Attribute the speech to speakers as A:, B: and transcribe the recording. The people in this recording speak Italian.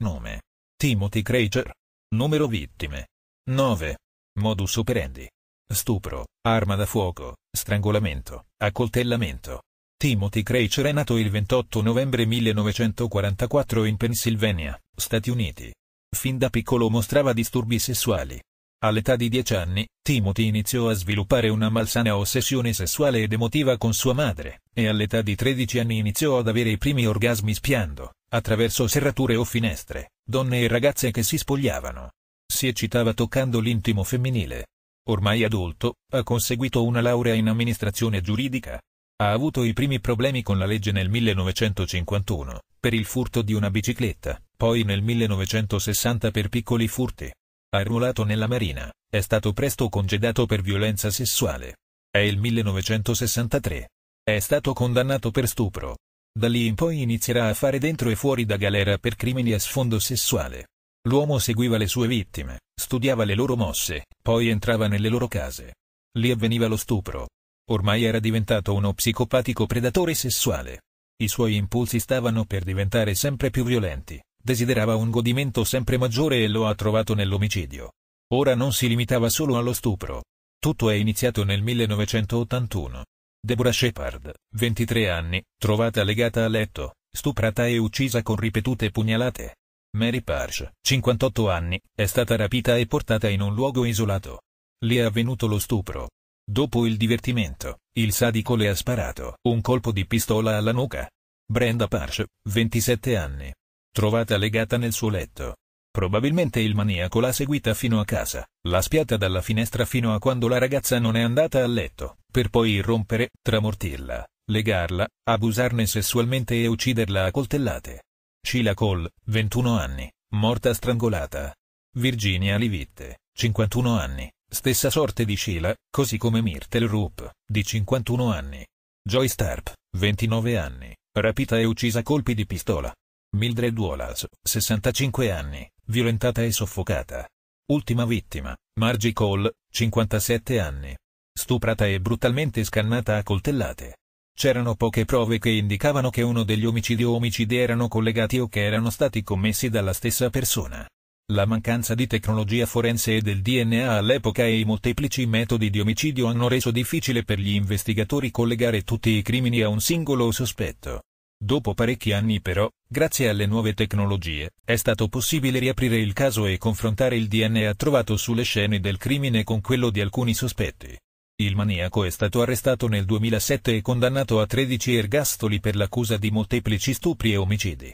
A: Nome. Timothy Cracher. Numero vittime. 9. Modus operandi. Stupro, arma da fuoco, strangolamento, accoltellamento. Timothy Cracher è nato il 28 novembre 1944 in Pennsylvania, Stati Uniti. Fin da piccolo mostrava disturbi sessuali. All'età di 10 anni, Timothy iniziò a sviluppare una malsana ossessione sessuale ed emotiva con sua madre, e all'età di 13 anni iniziò ad avere i primi orgasmi spiando attraverso serrature o finestre, donne e ragazze che si spogliavano. Si eccitava toccando l'intimo femminile. Ormai adulto, ha conseguito una laurea in amministrazione giuridica. Ha avuto i primi problemi con la legge nel 1951, per il furto di una bicicletta, poi nel 1960 per piccoli furti. Arruolato nella Marina, è stato presto congedato per violenza sessuale. È il 1963. È stato condannato per stupro, da lì in poi inizierà a fare dentro e fuori da galera per crimini a sfondo sessuale. L'uomo seguiva le sue vittime, studiava le loro mosse, poi entrava nelle loro case. Lì avveniva lo stupro. Ormai era diventato uno psicopatico predatore sessuale. I suoi impulsi stavano per diventare sempre più violenti, desiderava un godimento sempre maggiore e lo ha trovato nell'omicidio. Ora non si limitava solo allo stupro. Tutto è iniziato nel 1981, Deborah Shepard, 23 anni, trovata legata a letto, stuprata e uccisa con ripetute pugnalate. Mary Parsh, 58 anni, è stata rapita e portata in un luogo isolato. Lì è avvenuto lo stupro. Dopo il divertimento, il sadico le ha sparato un colpo di pistola alla nuca. Brenda Parsh, 27 anni. Trovata legata nel suo letto. Probabilmente il maniaco l'ha seguita fino a casa, l'ha spiata dalla finestra fino a quando la ragazza non è andata a letto per poi irrompere, tramortirla, legarla, abusarne sessualmente e ucciderla a coltellate. Sheila Cole, 21 anni, morta strangolata. Virginia Livitte, 51 anni, stessa sorte di Sheila, così come Myrtle Rupp, di 51 anni. Joy Starp, 29 anni, rapita e uccisa a colpi di pistola. Mildred Wallace, 65 anni, violentata e soffocata. Ultima vittima, Margie Cole, 57 anni, stuprata e brutalmente scannata a coltellate. C'erano poche prove che indicavano che uno degli omicidi o omicidi erano collegati o che erano stati commessi dalla stessa persona. La mancanza di tecnologia forense e del DNA all'epoca e i molteplici metodi di omicidio hanno reso difficile per gli investigatori collegare tutti i crimini a un singolo sospetto. Dopo parecchi anni però, grazie alle nuove tecnologie, è stato possibile riaprire il caso e confrontare il DNA trovato sulle scene del crimine con quello di alcuni sospetti. Il maniaco è stato arrestato nel 2007 e condannato a 13 ergastoli per l'accusa di molteplici stupri e omicidi.